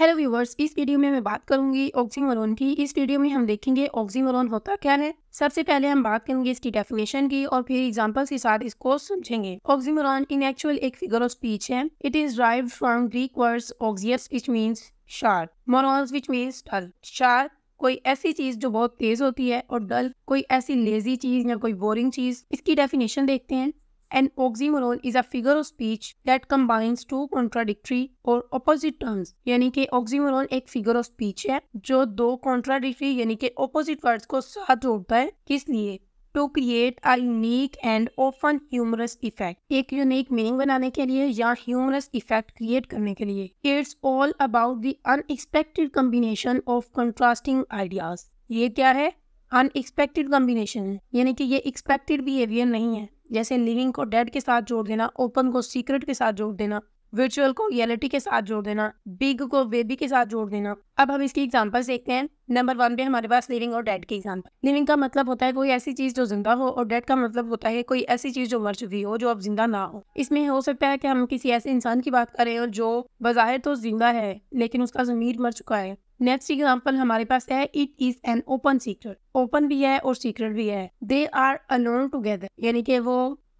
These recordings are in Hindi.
हेलो व्यूवर्स इस वीडियो में मैं बात करूंगी ऑक्सीमोरॉन की इस वीडियो में हम देखेंगे ऑक्सीमोरॉन होता क्या है सबसे पहले हम बात करेंगे इसकी डेफिनेशन की और फिर एग्जांपल्स के साथ इसको समझेंगे ऑक्सीमोरॉन इन एक्चुअल एक फिगर ऑफ स्पीच है it is drive from Greek words oxus which means sharp morons which means dull sharp कोई ऐसी चीज जो बहुत तेज होती है और डल कोई ऐसी लेजी चीज या कोई बोरिंग चीज इसकी डेफिनेशन देखते हैं and oxymoron is a figure of speech that combines two contradictory और ऑपोजिट टर्म्स यानी कि oxymoron एक फिगर ऑफ स्पीच है जो दो कॉन्ट्राडिक्ट्री यानी कि opposite words को साथ जोड़ता है किस लिए to create a unique and open humorous effect एक यूनिक मीनिंग बनाने के लिए या ह्यूमरस इफेक्ट क्रिएट करने के लिए it's all about the unexpected combination of contrasting ideas ये क्या है अनएक्सपेक्टेड कम्बिनेशन है यानी कि ये एक्सपेक्टेड बिहेवियर नहीं है जैसे लिविंग को डेड के साथ जोड़ देना ओपन को सीक्रेट के साथ जोड़ देना वर्चुअल को रियलिटी के साथ जोड़ देना बिग को बेबी के साथ जोड़ देना अब हम इसकी एग्जाम्पल्स देखते हैं नंबर वन पे हमारे पास लिविंग और डेड की एग्जाम्पल लिविंग का मतलब होता है कोई ऐसी चीज जो जिंदा हो और डेड का मतलब होता है कोई ऐसी चीज जो मर चुकी हो जो अब जिंदा ना हो इसमें हो सकता है कि हम किसी ऐसे इंसान की बात करें और जो बज़ाहिर तो जिंदा है लेकिन उसका जमीर मर चुका है नेक्स्ट एग्जाम्पल हमारे पास है it is an open secret open भी है और सीक्रेट भी है दे आर अलोन टूगेदर यानी कि वो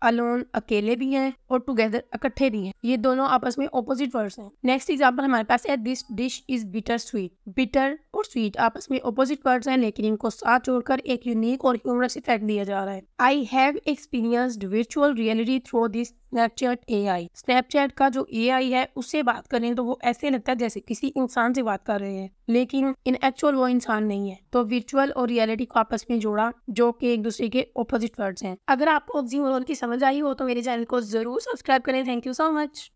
अलोन अकेले भी हैं और टुगेदर इकट्ठे भी हैं ये दोनों आपस में ऑपोजिट वर्ड्स हैं नेक्स्ट एग्जांपल हमारे पास है this dish is bitter sweet bitter और स्वीट आपस में अपोजिट वर्ड्स हैं लेकिन इनको साथ जोड़कर एक यूनिक और ह्यूमरस इफेक्ट दिया जा रहा है I have experienced virtual reality through this Snapchat A I Snapchat का जो ए आई है उससे बात करें तो वो ऐसे लगता है जैसे किसी इंसान से बात कर रहे हैं लेकिन इन एक्चुअल वो इंसान नहीं है तो वर्चुअल और रियलिटी को आपस में जोड़ा जो कि एक दूसरे के ऑपोजिट वर्ड्स हैं अगर आपको की समझ आई हो तो मेरे चैनल को जरूर सब्सक्राइब करें थैंक यू सो मच